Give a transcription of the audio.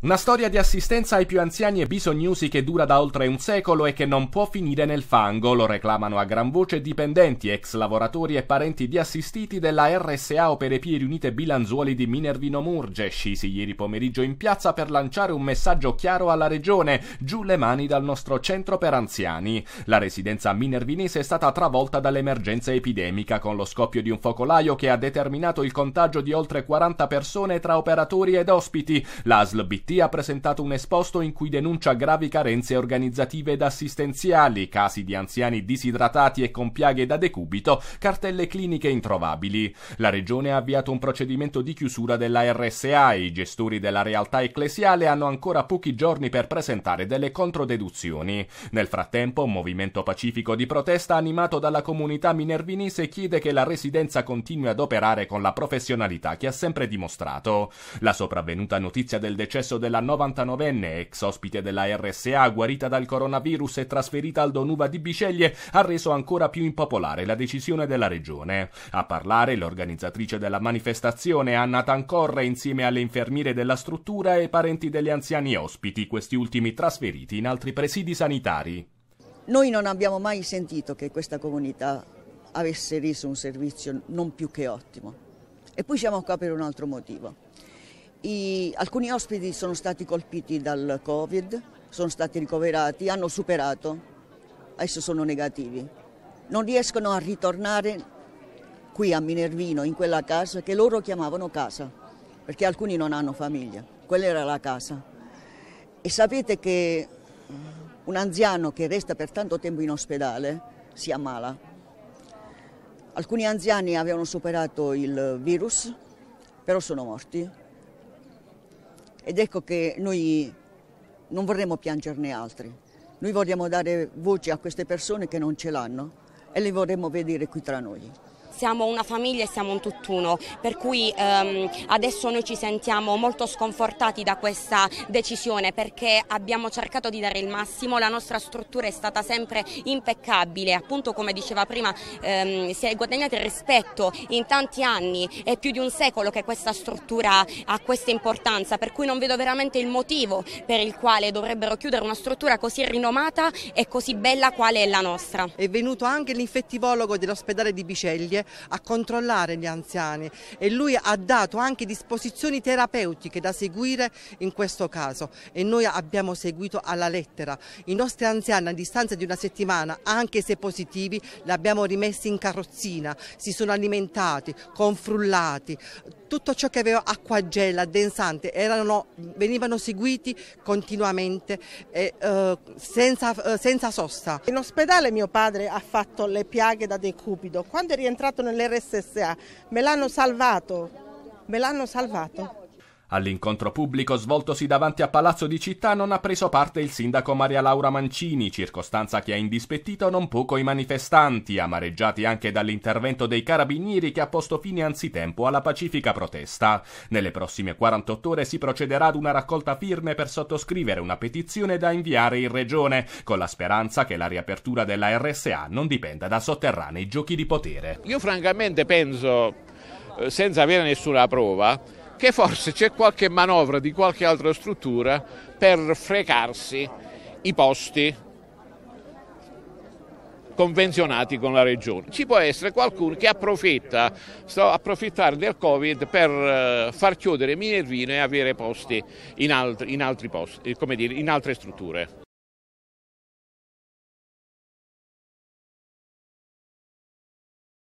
Una storia di assistenza ai più anziani e bisognosi che dura da oltre un secolo e che non può finire nel fango, lo reclamano a gran voce dipendenti, ex lavoratori e parenti di assistiti della RSA Opere Pie Riunite Bilanzuoli di Minervino Murge, scisi ieri pomeriggio in piazza per lanciare un messaggio chiaro alla regione, giù le mani dal nostro centro per anziani. La residenza minervinese è stata travolta dall'emergenza epidemica con lo scoppio di un focolaio che ha determinato il contagio di oltre 40 persone tra operatori ed ospiti. L'ASL T ha presentato un esposto in cui denuncia gravi carenze organizzative ed assistenziali, casi di anziani disidratati e con piaghe da decubito, cartelle cliniche introvabili. La regione ha avviato un procedimento di chiusura della RSA e i gestori della realtà ecclesiale hanno ancora pochi giorni per presentare delle controdeduzioni. Nel frattempo, un movimento pacifico di protesta animato dalla comunità minervinese chiede che la residenza continui ad operare con la professionalità che ha sempre dimostrato. La sopravvenuta notizia del decesso della 99enne, ex ospite della RSA, guarita dal coronavirus e trasferita al Donuva di Biceglie, ha reso ancora più impopolare la decisione della regione. A parlare l'organizzatrice della manifestazione, Anna Tancorre, insieme alle infermiere della struttura e parenti degli anziani ospiti, questi ultimi trasferiti in altri presidi sanitari. Noi non abbiamo mai sentito che questa comunità avesse reso un servizio non più che ottimo. E poi siamo qua per un altro motivo. I, alcuni ospiti sono stati colpiti dal Covid, sono stati ricoverati, hanno superato, adesso sono negativi. Non riescono a ritornare qui a Minervino, in quella casa che loro chiamavano casa, perché alcuni non hanno famiglia, quella era la casa. E sapete che un anziano che resta per tanto tempo in ospedale si ammala. Alcuni anziani avevano superato il virus, però sono morti ed ecco che noi non vorremmo piangerne altri, noi vogliamo dare voce a queste persone che non ce l'hanno e le vorremmo vedere qui tra noi siamo una famiglia e siamo un tutt'uno, per cui ehm, adesso noi ci sentiamo molto sconfortati da questa decisione perché abbiamo cercato di dare il massimo, la nostra struttura è stata sempre impeccabile, appunto come diceva prima ehm, si è guadagnato il rispetto in tanti anni, è più di un secolo che questa struttura ha questa importanza, per cui non vedo veramente il motivo per il quale dovrebbero chiudere una struttura così rinomata e così bella quale è la nostra. È venuto anche l'infettivologo dell'ospedale di Biceglie a controllare gli anziani e lui ha dato anche disposizioni terapeutiche da seguire in questo caso e noi abbiamo seguito alla lettera. I nostri anziani a distanza di una settimana, anche se positivi, li abbiamo rimessi in carrozzina, si sono alimentati, confrullati, tutto ciò che aveva acquagella, addensante, erano, venivano seguiti continuamente e, eh, senza, eh, senza sosta. In ospedale mio padre ha fatto le piaghe da decupido, quando è rientrato nell'RSSA me l'hanno salvato, me l'hanno salvato. All'incontro pubblico svoltosi davanti a Palazzo di Città non ha preso parte il sindaco Maria Laura Mancini, circostanza che ha indispettito non poco i manifestanti, amareggiati anche dall'intervento dei carabinieri che ha posto fine anzitempo alla pacifica protesta. Nelle prossime 48 ore si procederà ad una raccolta firme per sottoscrivere una petizione da inviare in regione, con la speranza che la riapertura della RSA non dipenda da sotterranei giochi di potere. Io francamente penso, eh, senza avere nessuna prova, che forse c'è qualche manovra di qualche altra struttura per frecarsi i posti convenzionati con la regione. Ci può essere qualcuno che approfitta, sta approfittare del Covid per eh, far chiudere Minervino e avere posti in altri, in altri posti, dire, in altre strutture.